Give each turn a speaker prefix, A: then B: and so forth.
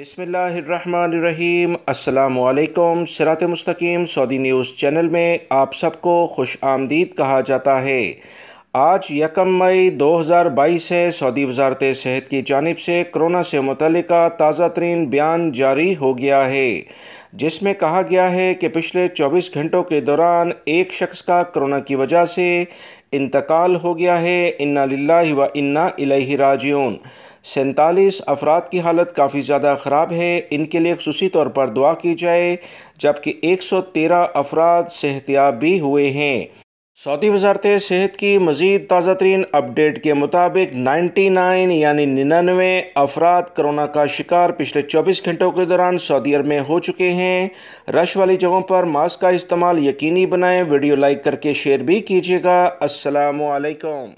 A: बिसमीम अल्लाम सरात मस्तकीम सऊदी न्यूज़ चैनल में आप सबको खुश आमदीद कहा जाता है आज यकम मई 2022 है सऊदी वजारत सेहत की जानब से कोरोना से मुतल ताज़ा तरीन बयान जारी हो गया है जिसमें कहा गया है कि पिछले 24 घंटों के दौरान एक शख्स का कोरोना की वजह से इंतकाल हो गया है इन्ना लाही व इन्ना इलाही सैंतालीस अफराद की हालत काफ़ी ज़्यादा ख़राब है इनके लिए खसूसी तौर पर दुआ की जाए जबकि एक सौ तेरह अफराद सेहतियाब भी हुए हैं सऊदी वजारत सेहत की मजीद ताज़ा तरीन अपडेट के मुताबिक 99 यानी निन्यानवे अफराद करोना का शिकार पिछले 24 घंटों के दौरान सऊदी अरब में हो चुके हैं रश वाली जगहों पर मास्क का इस्तेमाल यकीनी बनाएं वीडियो लाइक करके शेयर भी कीजिएगा असलकम